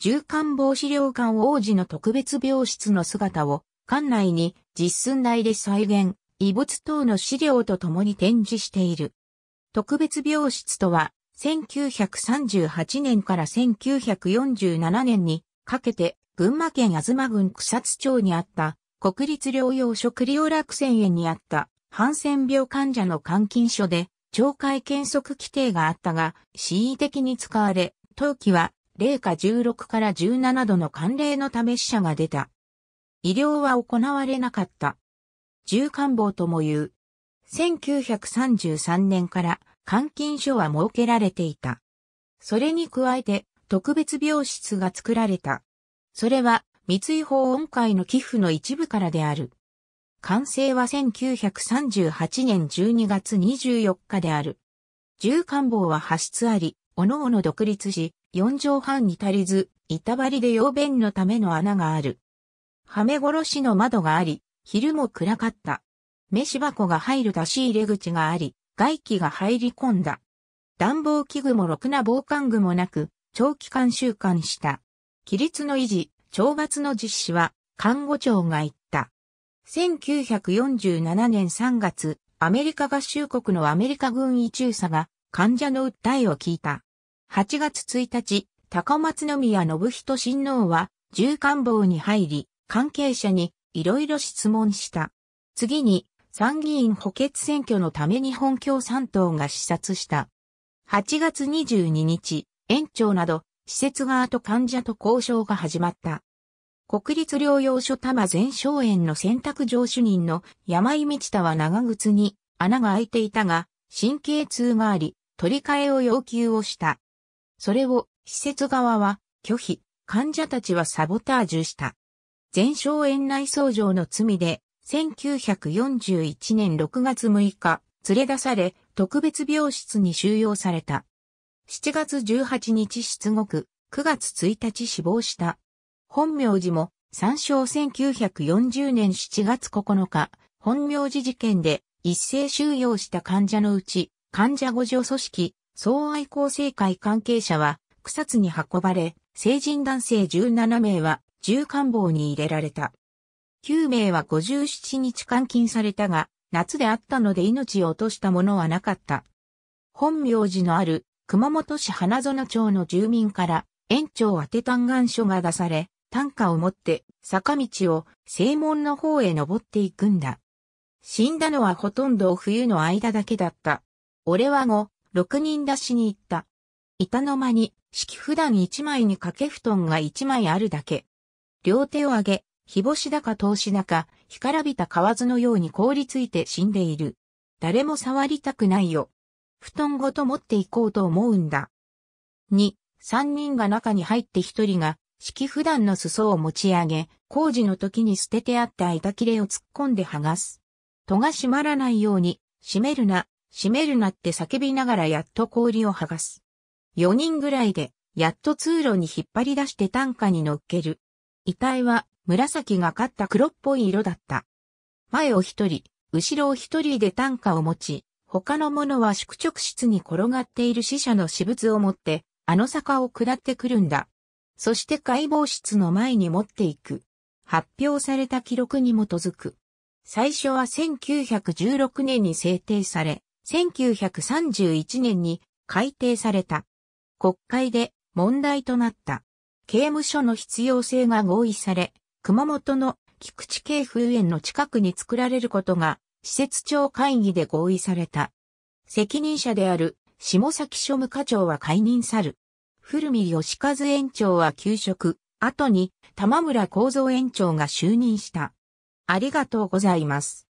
重官房資料館王子の特別病室の姿を、館内に実寸大で再現、遺物等の資料と共に展示している。特別病室とは、1938年から1947年にかけて、群馬県東郡草津町にあった、国立療養所栗尾楽泉園にあった、ハンセン病患者の監禁所で、懲戒検測規定があったが、恣意的に使われ、当期は零下16から17度の寒冷のため死者が出た。医療は行われなかった。重官房とも言う。1933年から監禁所は設けられていた。それに加えて特別病室が作られた。それは三井法音会の寄付の一部からである。完成は1938年12月24日である。重官房は発出あり、おのおの独立し、4畳半に足りず、板張りで用便のための穴がある。はめ殺しの窓があり、昼も暗かった。飯箱が入る出し入れ口があり、外気が入り込んだ。暖房器具もろくな防寒具もなく、長期間収監した。規律の維持、懲罰の実施は、看護長が言った。1947年3月、アメリカ合衆国のアメリカ軍医中佐が患者の訴えを聞いた。8月1日、高松宮信人親王は、重官房に入り、関係者にいろいろ質問した。次に、参議院補欠選挙のため日本共産党が視察した。8月22日、園長など、施設側と患者と交渉が始まった。国立療養所多摩全省園の選択上主任の山井道太は長靴に穴が開いていたが、神経痛があり、取り替えを要求をした。それを施設側は拒否、患者たちはサボタージュした。全焼園内相乗の罪で、1941年6月6日、連れ出され、特別病室に収容された。7月18日出獄、9月1日死亡した。本名寺も、参照1940年7月9日、本名寺事件で一斉収容した患者のうち、患者互条組織、総愛好政会関係者は草津に運ばれ、成人男性17名は重官房に入れられた。9名は57日監禁されたが、夏であったので命を落としたものはなかった。本名寺のある熊本市花園町の住民から園長宛て嘆願書が出され、短歌を持って坂道を正門の方へ登っていくんだ。死んだのはほとんど冬の間だけだった。俺は後、6人出しに行った。板の間に、敷布団1枚に掛け布団が1枚あるだけ。両手を上げ、日干しだか投資だか、干からびた蛙のように凍りついて死んでいる。誰も触りたくないよ。布団ごと持っていこうと思うんだ。二、三人が中に入って一人が、敷布団の裾を持ち上げ、工事の時に捨ててあった板切れを突っ込んで剥がす。戸が閉まらないように、閉めるな、閉めるなって叫びながらやっと氷を剥がす。4人ぐらいで、やっと通路に引っ張り出して担架に乗っける。遺体は、紫がかった黒っぽい色だった。前を一人、後ろを一人で担架を持ち、他の者は宿直室に転がっている死者の私物を持って、あの坂を下ってくるんだ。そして解剖室の前に持っていく。発表された記録に基づく。最初は1916年に制定され、1931年に改定された。国会で問題となった。刑務所の必要性が合意され、熊本の菊池系風園の近くに作られることが、施設長会議で合意された。責任者である下崎庶務課長は解任さる。古見義和園長は休職、後に玉村幸三園長が就任した。ありがとうございます。